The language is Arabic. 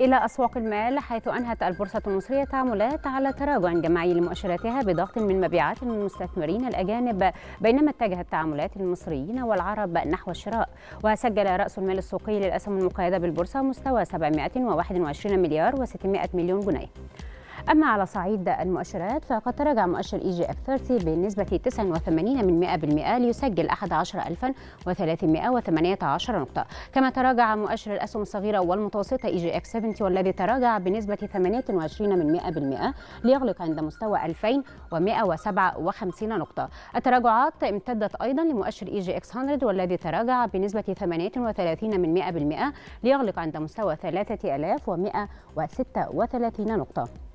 إلى أسواق المال حيث أنهت البورصة المصرية تعاملات على تراجع جماعي لمؤشراتها بضغط من مبيعات المستثمرين الأجانب بينما اتجهت تعاملات المصريين والعرب نحو الشراء وسجل رأس المال السوقي للأسهم المقيدة بالبورصة مستوى 721 مليار و600 مليون جنيه أما على صعيد المؤشرات فقد تراجع مؤشر إي جي إف 30 بنسبة 89 من 100% ليسجل 11318 نقطة كما تراجع مؤشر الأسهم الصغيرة والمتوسطة إي جي إف 70 والذي تراجع بنسبة 28 من 100% ليغلق عند مستوى 2157 نقطة التراجعات امتدت أيضا لمؤشر إي جي إكس 100 والذي تراجع بنسبة 38 من 100% ليغلق عند مستوى 3136 نقطة